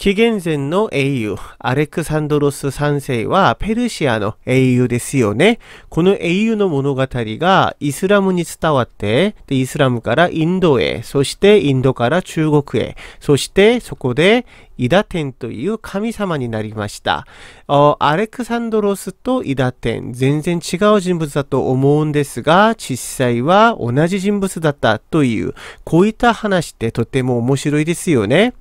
紀元前の英雄、アレクサンドロス3世はペルシアの英雄ですよね。この英雄の物語がイスラムに伝わって、でイスラムからインドへ、そしてインドから中国へ、そしてそこでイダテンという神様になりました。アレクサンドロスとイダテン、全然違う人物だと思うんですが、実際は同じ人物だったという、こういった話ってとても面白いですよね。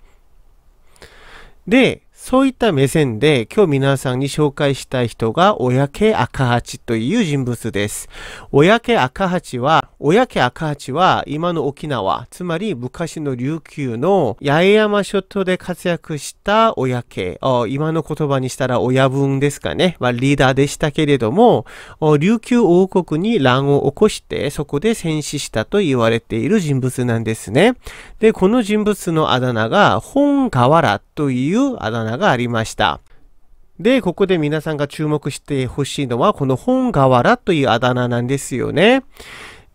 で、そういった目線で今日皆さんに紹介したい人が親家赤八という人物です。親家赤八は、親家赤八は今の沖縄、つまり昔の琉球の八重山諸島で活躍した親家、今の言葉にしたら親分ですかね、まあ、リーダーでしたけれども、琉球王国に乱を起こしてそこで戦死したと言われている人物なんですね。で、この人物のあだ名が本河原というあだ名がありました。で、ここで皆さんが注目してほしいのは、この本瓦というあだ名なんですよね。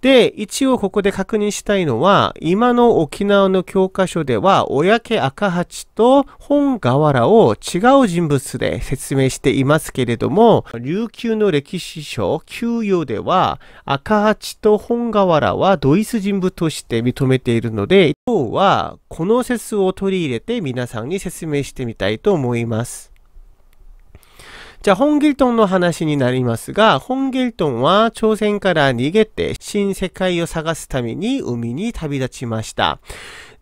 で、一応ここで確認したいのは、今の沖縄の教科書では、親家赤八と本瓦を違う人物で説明していますけれども、琉球の歴史書旧与では、赤八と本瓦はドイツ人物として認めているので、今日はこの説を取り入れて皆さんに説明してみたいと思います。じゃあ、ホンギルトンの話になりますが、ホンギルトンは朝鮮から逃げて新世界を探すために海に旅立ちました。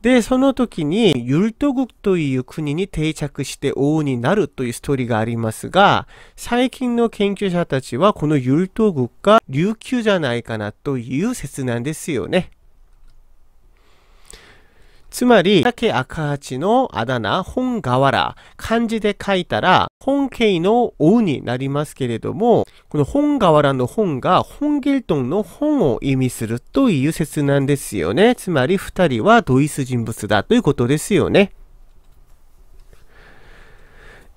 で、その時にユルト国という国に定着して王になるというストーリーがありますが、最近の研究者たちはこのユルト国が琉球じゃないかなという説なんですよね。つまり、竹赤八のあだ名、本河原、漢字で書いたら、本家の王になりますけれども、この本河原の本が本ゲトンの本を意味するという説なんですよね。つまり、二人はドイツ人物だということですよね。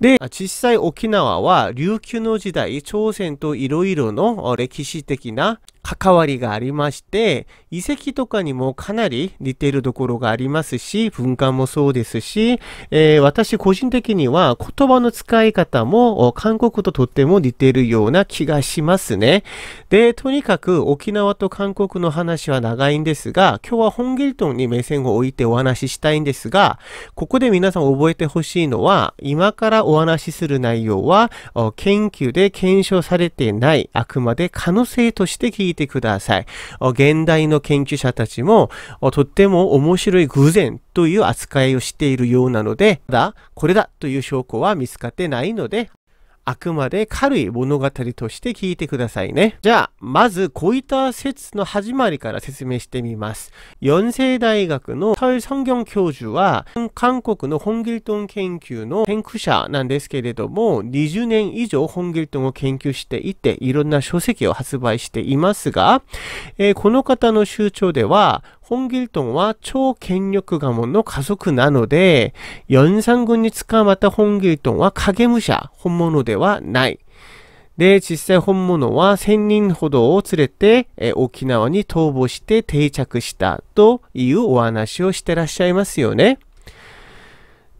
で、実際沖縄は琉球の時代、朝鮮といろいろの歴史的な関わりがありまして、遺跡とかにもかなり似ているところがありますし、文化もそうですし、えー、私個人的には言葉の使い方も韓国ととっても似ているような気がしますね。で、とにかく沖縄と韓国の話は長いんですが、今日は本ゲルトンに目線を置いてお話ししたいんですが、ここで皆さん覚えてほしいのは、今からお話しする内容は、研究で検証されてない、あくまで可能性として聞いててください。現代の研究者たちもとっても面白い偶然という扱いをしているようなので、だ、これだという証拠は見つかってないので、あくまで軽い物語として聞いてくださいね。じゃあ、まず、こういった説の始まりから説明してみます。연세대학의철성경教授は、韓国の本トン研究の研究者なんですけれども、20年以上本トンを研究していて、いろんな書籍を発売していますが、えー、この方の集長では、ホンギルトンは超権力家門の家族なので、연산軍に捕まったホンギルトンは影武者、本物ではない。で、実際本物は1000人ほどを連れて、え沖縄に逃亡して定着したというお話をしてらっしゃいますよね。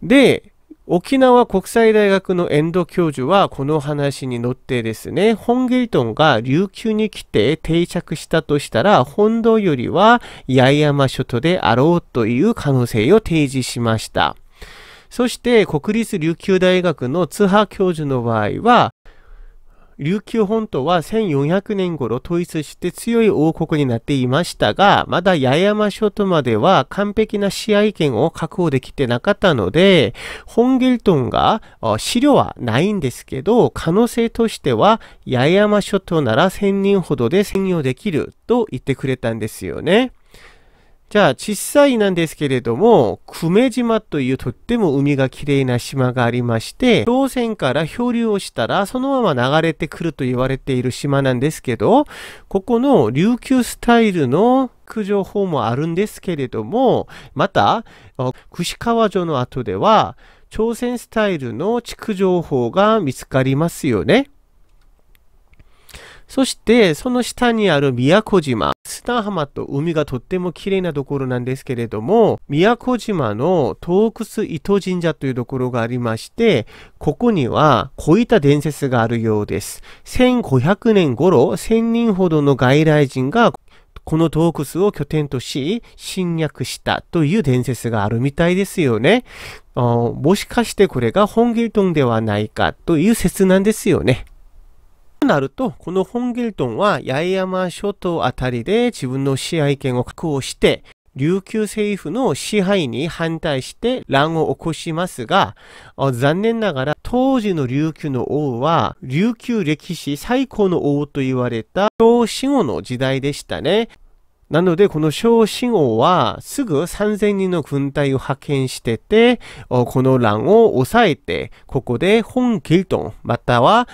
で、沖縄国際大学の遠藤教授はこの話に乗ってですね、本ゲリトンが琉球に来て定着したとしたら、本土よりは八重山諸島であろうという可能性を提示しました。そして国立琉球大学の津波教授の場合は、琉球本島は1400年頃統一して強い王国になっていましたが、まだ八重山諸島までは完璧な試合権を確保できてなかったので、本ゲルトンが資料はないんですけど、可能性としては八重山諸島なら1000人ほどで占領できると言ってくれたんですよね。じゃあ実際なんですけれども、久米島というとっても海が綺麗な島がありまして、朝鮮から漂流をしたらそのまま流れてくると言われている島なんですけど、ここの琉球スタイルの駆除法もあるんですけれども、また、串川城の後では、朝鮮スタイルの築情報が見つかりますよね。そして、その下にある宮古島。砂浜と海がとっても綺麗なところなんですけれども、宮古島の洞窟糸神社というところがありまして、ここにはこういった伝説があるようです。1500年頃、1000人ほどの外来人がこの洞窟を拠点とし、侵略したという伝説があるみたいですよね。もしかしてこれが本トンではないかという説なんですよね。なると、このホンゲルトンは八重山諸島あたりで自分の支配権を確保して、琉球政府の支配に反対して乱を起こしますが、残念ながら当時の琉球の王は、琉球歴史最高の王と言われた小死後の時代でしたね。なので、この小死王はすぐ3000人の軍隊を派遣してて、この乱を抑えて、ここで本ギルトン、または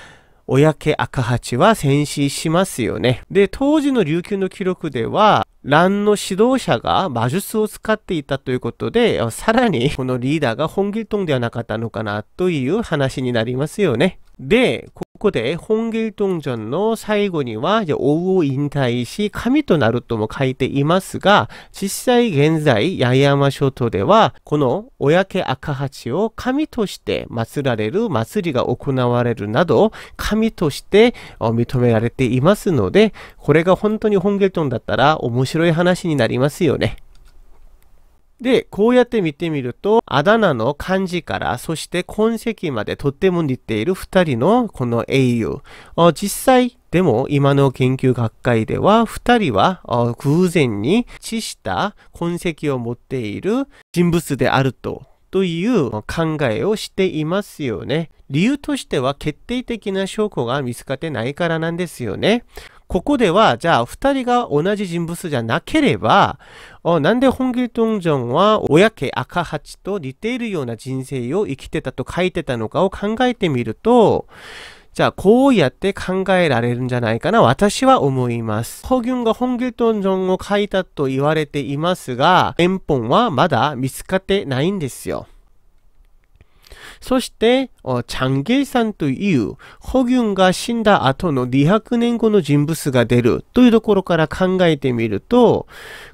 親赤八は戦死しますよね。で、当時の琉球の記録では、乱の指導者が魔術を使っていたということで、さらにこのリーダーが本気トンではなかったのかなという話になりますよね。で、ここで本芸東전の最後には、王を引退し、神となるとも書いていますが、実際現在、八重山諸島では、このおやけ赤八を神として祀られる祭りが行われるなど、神として認められていますので、これが本当に本トンだったら面白い話になりますよね。で、こうやって見てみると、あだ名の漢字から、そして痕跡までとっても似ている二人のこの英雄。実際、でも今の研究学会では二人は偶然に知した痕跡を持っている人物であると。という考えをしていますよね。理由としては決定的な証拠が見つかってないからなんですよね。ここでは、じゃあ、二人が同じ人物じゃなければ、なんで本義東ンは、親家赤八と似ているような人生を生きてたと書いてたのかを考えてみると、じゃあ、こうやって考えられるんじゃないかな、私は思います。ホギュンが本ギトンジョンを書いたと言われていますが、原本はまだ見つかってないんですよ。そして、チャンゲイさんという、ホギュンが死んだ後の200年後の人物が出るというところから考えてみると、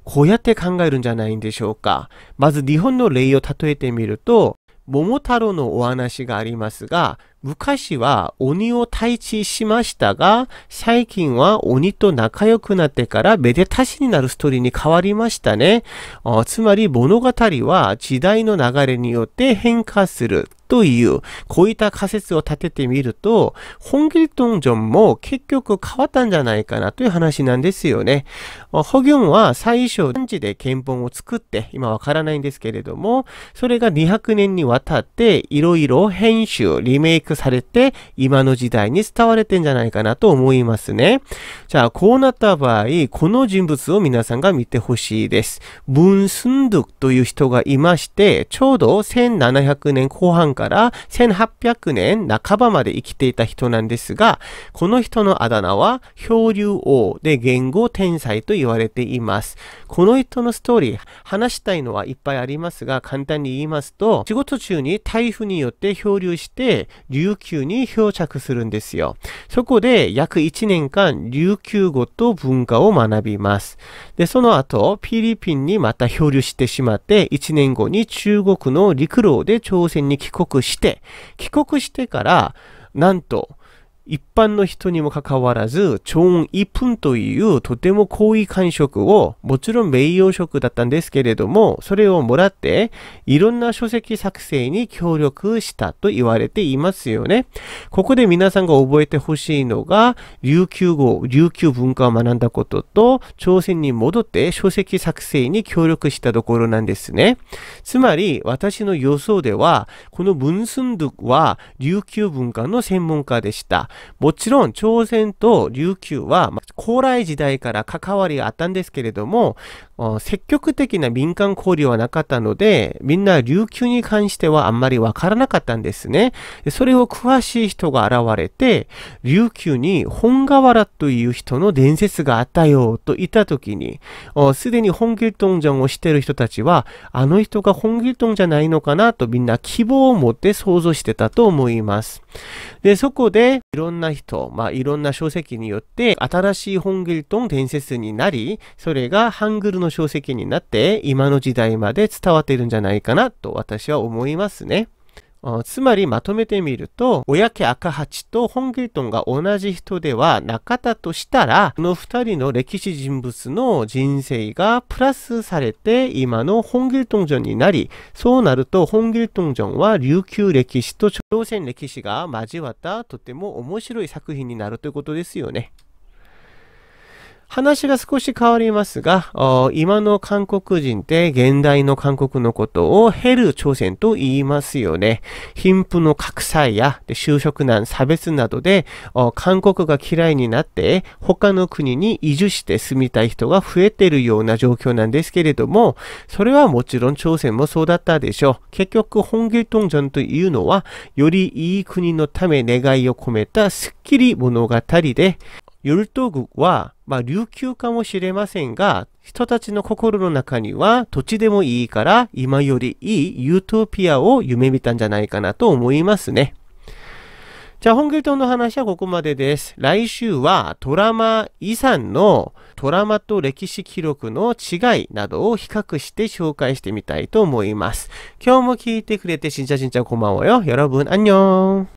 こうやって考えるんじゃないんでしょうか。まず日本の例を例えてみると、桃太郎のお話がありますが、昔は鬼を退治しましたが、最近は鬼と仲良くなってからめでたしになるストーリーに変わりましたね。つまり物語は時代の流れによって変化する。という、こういった仮説を立ててみると、本ギルトンジョンも結局変わったんじゃないかなという話なんですよね。ホギョンは最初、漢字で憲本を作って、今わからないんですけれども、それが200年にわたって、いろいろ編集、リメイクされて、今の時代に伝われてんじゃないかなと思いますね。じゃあ、こうなった場合、この人物を皆さんが見てほしいです。ブンスンドゥクという人がいまして、ちょうど1700年後半から1800年半ばまで生きていた人なんですが、この人のあだ名は漂流王で言語天才と言われています。この人のストーリー、話したいのはいっぱいありますが、簡単に言いますと、仕事中に台風によって漂流して、琉球に漂着するんですよ。そこで約1年間、琉球語と文化を学びます。で、その後、フィリピンにまた漂流してしまって、1年後に中国の陸路で朝鮮に帰国して、帰国してから、なんと、一般の人にもかかわらず、超音プ分というとても高い感触を、もちろん名誉職だったんですけれども、それをもらって、いろんな書籍作成に協力したと言われていますよね。ここで皆さんが覚えてほしいのが、琉球語、琉球文化を学んだことと、朝鮮に戻って書籍作成に協力したところなんですね。つまり、私の予想では、この文寸読は琉球文化の専門家でした。もちろん朝鮮と琉球は、まあ、高麗時代から関わりがあったんですけれども、積極的な民間交流はなかったので、みんな琉球に関してはあんまりわからなかったんですね。それを詳しい人が現れて、琉球に本河原という人の伝説があったよと言った時に、すでに本ギルトンジャンをしている人たちは、あの人が本ギルトンじゃないのかなとみんな希望を持って想像してたと思います。で、そこでいろんな人、まあ、いろんな書籍によって新しい本ギルトン伝説になり、それがハングルのの書籍になって今の時代まで伝わっているんじゃないかなと私は思いますね。つまりまとめてみると、親家赤八とホンギルトンが同じ人ではなかったとしたら、この二人の歴史人物の人生がプラスされて、今のホンギルトン城になり、そうなるとホンギルトン城は琉球歴史と朝鮮歴史が交わったとても面白い作品になるということですよね。話が少し変わりますが、今の韓国人って現代の韓国のことをヘル朝鮮と言いますよね。貧富の格差や就職難、差別などで韓国が嫌いになって他の国に移住して住みたい人が増えているような状況なんですけれども、それはもちろん朝鮮もそうだったでしょう。結局、本気東전というのは、よりいい国のため願いを込めたスッキリ物語で、ヨルトグはまあ、琉球かもしれませんが、人たちの心の中には土地でもいいから今よりいいユートピアを夢見たんじゃないかなと思いますね。じゃあ本劇の話はここまでです。来週はトラマ遺産のトラマと歴史記録の違いなどを比較して紹介してみたいと思います。今日も聞いてくれてしんちゃしんちゃこんばんはよ。여러분ーん。